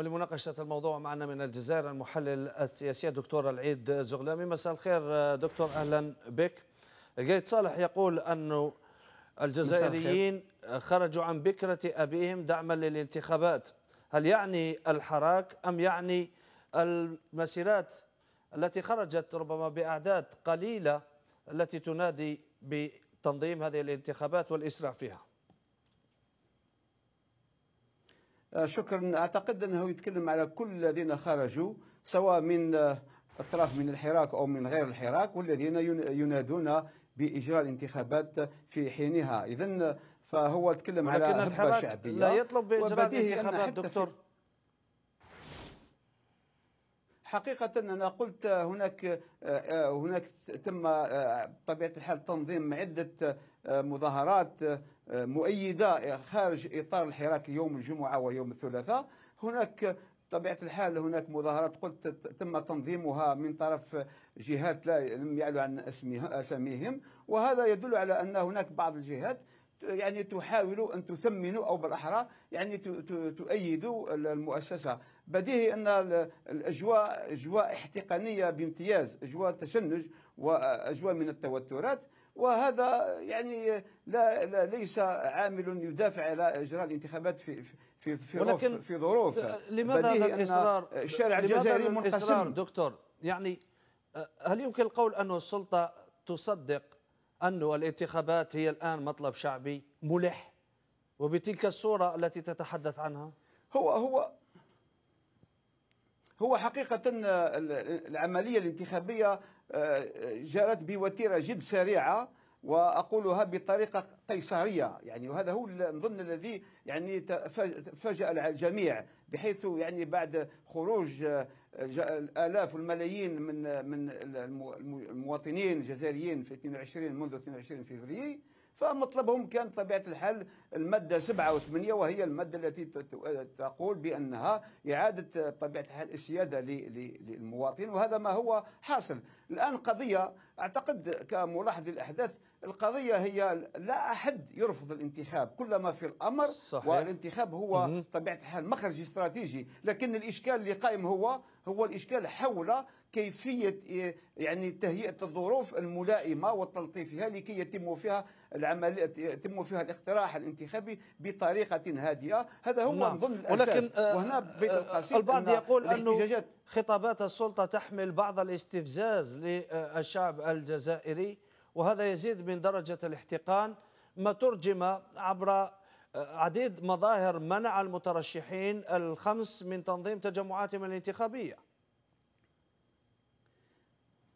ولمناقشة الموضوع معنا من الجزائر المحلل السياسي الدكتور العيد زغلامي مساء الخير دكتور أهلا بك قايد صالح يقول أنه الجزائريين خرجوا عن بكرة أبيهم دعما للانتخابات هل يعني الحراك أم يعني المسيرات التي خرجت ربما بأعداد قليلة التي تنادي بتنظيم هذه الانتخابات والإسراع فيها آه، شكرا اعتقد انه يتكلم على كل الذين خرجوا سواء من آه، اطراف من الحراك او من غير الحراك والذين ينادون باجراء الانتخابات في حينها اذا آه، فهو تكلم على الحراك شعبيه لا يطلب باجراء الانتخابات دكتور حقيقة أنا قلت هناك هناك تم بطبيعة الحال تنظيم عدة مظاهرات مؤيدة خارج إطار الحراك يوم الجمعة ويوم الثلاثاء هناك طبيعة الحال هناك مظاهرات قلت تم تنظيمها من طرف جهات لا لم يعلو عن أسميهم اساميهم وهذا يدل على أن هناك بعض الجهات يعني تحاول ان تثمن او بالاحرى يعني تؤيد المؤسسه بديهي ان الاجواء اجواء احتقانيه بامتياز اجواء تشنج واجواء من التوترات وهذا يعني لا, لا ليس عامل يدافع على اجراء الانتخابات في في في ولكن في ظروف لماذا هذا الاصرار الشارع الجزائري منقسم دكتور يعني هل يمكن القول أن السلطه تصدق أن الانتخابات هي الآن مطلب شعبي ملح وبتلك الصورة التي تتحدث عنها هو هو هو حقيقة آه، العملية الانتخابية آه، جرت بوتيرة جد سريعة واقولها بطريقه قيصريه يعني وهذا هو نظن الذي يعني فاجأ الجميع بحيث يعني بعد خروج آه، الالاف والملايين من من المواطنين الجزائريين في 22 منذ 22 فبراير فمطلبهم كان طبيعة الحال المادة 7 و8 وهي المادة التي آه، تقول بأنها إعادة طبيعة الحال السيادة للمواطن وهذا ما هو حاصل الآن قضية أعتقد كملاحظ الأحداث القضية هي لا أحد يرفض الانتخاب كلما في الأمر صحيح. والانتخاب هو طبيعة الحال مخرج استراتيجي لكن الإشكال اللي قائم هو هو الإشكال حول كيفية إيه، يعني تهيئة الظروف الملائمة وتلطيفها لكي يتم فيها العمل يتم فيها الاقتراح الانتخابي بطريقة هادئة هذا هو نظن نعم. الأساس ولكن آه، وهنا بيت القاسم البعض يقول أنه خطابات السلطة تحمل بعض الاستفزاز للشعب الجزائري وهذا يزيد من درجة الاحتقان ما ترجم عبر عديد مظاهر منع المترشحين الخمس من تنظيم تجمعاتهم الانتخابيه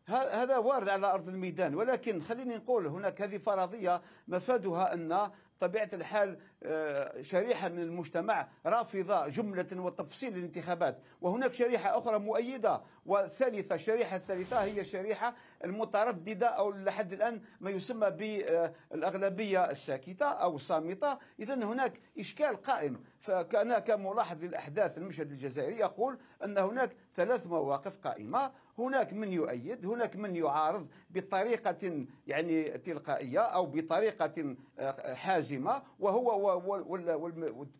هذا وارد على ارض الميدان ولكن خليني نقول هناك هذه فرضيه مفادها ان طبيعه الحال آه، شريحه من المجتمع رافضه جمله وتفصيل الانتخابات وهناك شريحه اخرى مؤيده والثالثه الشريحه الثالثه هي الشريحه المتردده او لحد الان ما يسمى بالاغلبيه الساكته او الصامته اذا هناك اشكال قائم فكان كملاحظ للاحداث المشهد الجزائري اقول ان هناك ثلاث مواقف قائمه هناك من يؤيد هناك من يعارض بطريقة يعني تلقائية أو بطريقة آه، حازمة وهو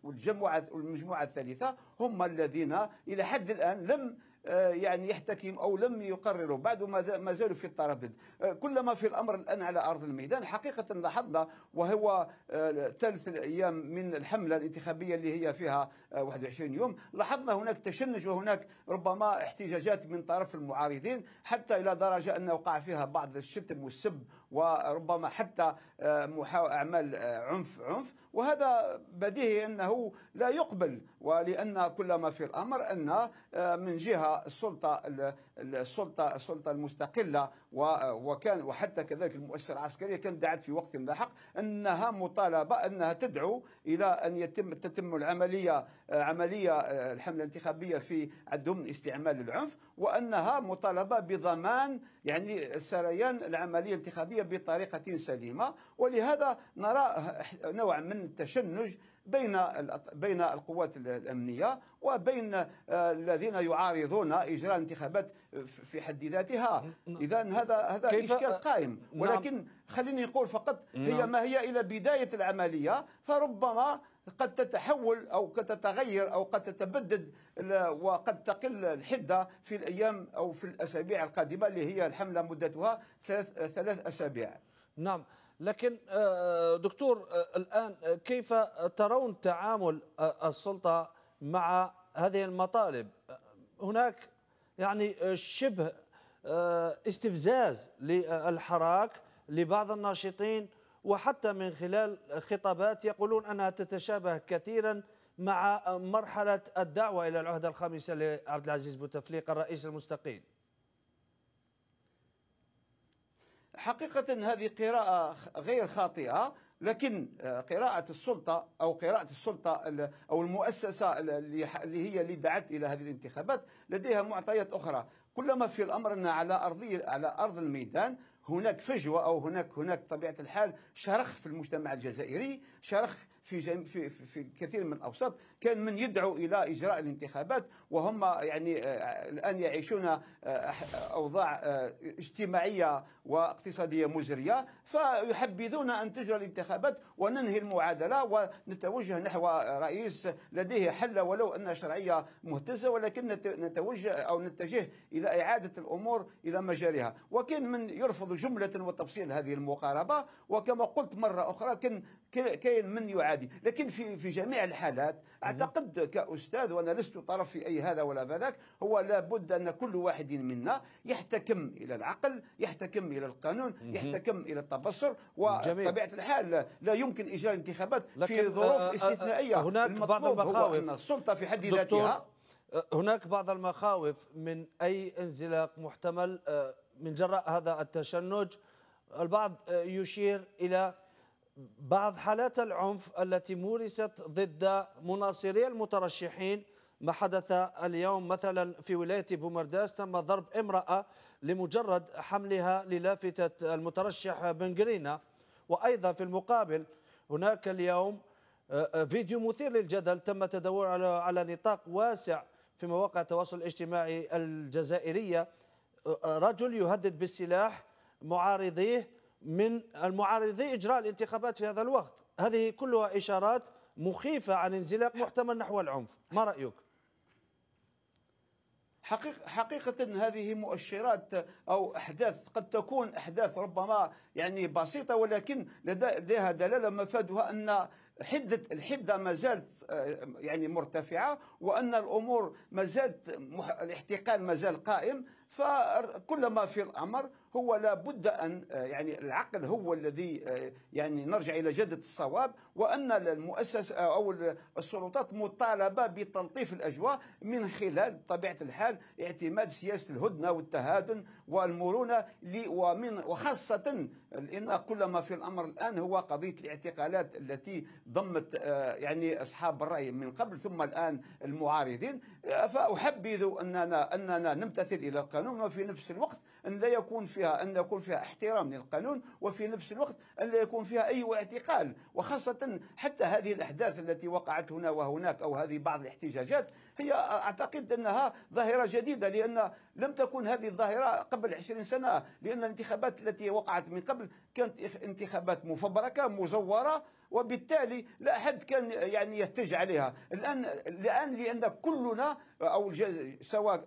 والجماعة والمجموعة الثالثة هم الذين إلى حد الآن لم آه، يعني يحتكم أو لم يقرروا بعد ما زالوا في التردد آه، كلما في الأمر الآن على أرض الميدان حقيقة لاحظنا وهو آه، ثالث الأيام من الحملة الانتخابية اللي هي فيها 21 يوم لاحظنا هناك تشنج وهناك ربما احتجاجات من طرف المعارضين حتى إلى درجة أن وقع فيها بعض الشتم والسب وربما حتى أعمال عنف عنف وهذا بديهي أنه لا يقبل ولأن كل ما في الأمر أن من جهة السلطه السلطه السلطه المستقله وكان وحتى كذلك المؤسسه العسكريه كانت دعت في وقت لاحق انها مطالبه انها تدعو الى ان يتم تتم العمليه عمليه الحمله الانتخابيه في عندهم استعمال العنف وانها مطالبه بضمان يعني سريان العمليه الانتخابيه بطريقه سليمه ولهذا نرى نوع من التشنج بين بين القوات الامنيه وبين آه، الذين يعارضون اجراء انتخابات في حد ذاتها اذا هذا هذا اشكال قائم نعم. ولكن نعم. خليني اقول فقط هي نعم. ما هي الى بدايه العمليه فربما قد تتحول او قد تتغير او قد تتبدد وقد تقل الحده في الايام او في الاسابيع القادمه اللي هي الحمله مدتها ثلاث ثلاث اسابيع. نعم لكن آه، آه، دكتور آه، الان كيف ترون تعامل السلطه مع هذه المطالب؟ هناك يعني آه، شبه آه، استفزاز للحراك لبعض الناشطين وحتى من خلال خطابات يقولون انها تتشابه كثيرا مع مرحله الدعوه الى العهده الخامسه لعبد العزيز بوتفليقه الرئيس المستقيل حقيقة هذه قراءة غير خاطئة لكن آه، قراءة السلطة أو قراءة السلطة أو المؤسسة اللي هي اللي دعت إلى هذه الانتخابات لديها معطيات أخرى كلما في الأمر أن على أرضي على أرض الميدان هناك فجوة أو هناك هناك طبيعة الحال شرخ في المجتمع الجزائري شرخ في في في كثير من الاوساط كان من يدعو الى اجراء الانتخابات وهم يعني آه، الان يعيشون آه، اوضاع آه، اجتماعيه واقتصاديه مزريه فيحبذون ان تجرى الانتخابات وننهي المعادله ونتوجه نحو رئيس لديه حل ولو ان شرعيه مهتزه ولكن نتوجه او نتجه الى اعاده الامور الى مجاريها وكان من يرفض جمله وتفصيل هذه المقاربه وكما قلت مره اخرى كان كاين من يعادل عادي لكن في في جميع الحالات اعتقد كاستاذ وانا لست طرف في اي هذا ولا ذاك هو لابد ان كل واحد منا يحتكم الى العقل يحتكم الى القانون يحتكم الى التبصر وطبيعه الحال لا يمكن اجراء انتخابات في ظروف آه، آه، آه، استثنائيه هناك بعض المخاوف ان السلطه في حد ذاتها هناك بعض المخاوف من اي انزلاق محتمل من جراء هذا التشنج البعض يشير الى بعض حالات العنف التي مورست ضد مناصري المترشحين ما حدث اليوم مثلا في ولاية بومرداس تم ضرب امرأة لمجرد حملها للافتة المترشح بن وأيضا في المقابل هناك اليوم آه، آه، فيديو مثير للجدل تم تداوله على, على نطاق واسع في مواقع التواصل الاجتماعي الجزائرية آه، رجل يهدد بالسلاح معارضيه من المعارضي إجراء الانتخابات في هذا الوقت هذه كلها إشارات مخيفة عن انزلاق محتمل نحو العنف ما رأيك؟ حقيقة, حقيقة هذه مؤشرات أو أحداث قد تكون أحداث ربما يعني بسيطة ولكن لديها دلالة مفادها أن حده الحده ما زالت آه، يعني مرتفعه وان الامور ما زالت الاحتقان ما زال قائم فكلما في الامر هو لابد ان آه، يعني العقل هو الذي آه، يعني نرجع الى جده الصواب وان المؤسسه او السلطات مطالبه بتلطيف الاجواء من خلال بطبيعه الحال اعتماد سياسه الهدنه والتهادن والمرونه ومن وخاصه لان كل ما في الامر الان هو قضيه الاعتقالات التي ضمت آه، يعني أصحاب الرأي من قبل ثم الآن المعارضين آه، فأحبذ أننا أننا نمتثل إلى القانون وفي نفس الوقت أن لا يكون فيها أن يكون فيها احترام للقانون وفي نفس الوقت أن لا يكون فيها أي اعتقال وخاصة حتى هذه الأحداث التي وقعت هنا وهناك أو هذه بعض الاحتجاجات هي أعتقد أنها ظاهرة جديدة لأن لم تكن هذه الظاهرة قبل 20 سنة لأن الانتخابات التي وقعت من قبل كانت انتخابات مفبركة مزورة وبالتالي لا أحد كان يعني يهتج عليها الآن الآن لأن كلنا أو سواء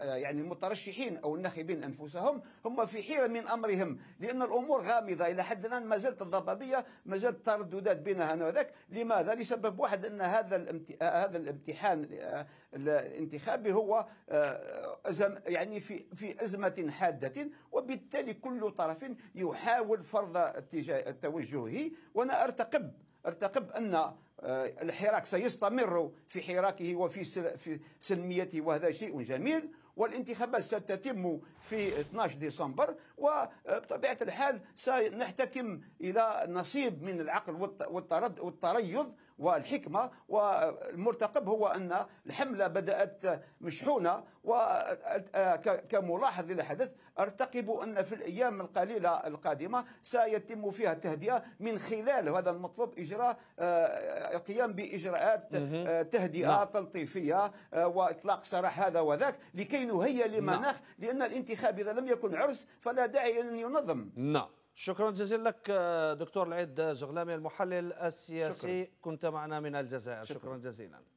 يعني المترشحين أو الناخبين أنفسهم هم في حيرة من أمرهم لأن الأمور غامضة إلى حد الآن ما زالت الضبابية ما زالت ترددات بينها انا وذاك لماذا لسبب واحد أن هذا هذا الامتحان الانتخابي هو آه، يعني في في أزمة حادة وبالتالي كل طرف يحاول فرض توجهه وأنا ارتقب ارتقب أن آه، الحراك سيستمر في حراكه وفي في سلميته وهذا شيء جميل والانتخابات ستتم في 12 ديسمبر وبطبيعة الحال سنحتكم إلى نصيب من العقل والتريض والحكمة والمرتقب هو أن الحملة بدأت مشحونة وكملاحظ للحدث أرتقب أن في الأيام القليلة القادمة سيتم فيها التهدئة من خلال هذا المطلوب إجراء القيام آه، بإجراءات تهدئة نعم. تلطيفية آه، وإطلاق سراح هذا وذاك لكي نهيئ لمناخ نعم. لأن الانتخاب إذا لم يكن عرس فلا داعي أن ينظم نعم شكرا جزيلا لك آه، دكتور العيد زغلامي المحلل السياسي شكرا. كنت معنا من الجزائر شكرا, شكرا جزيلا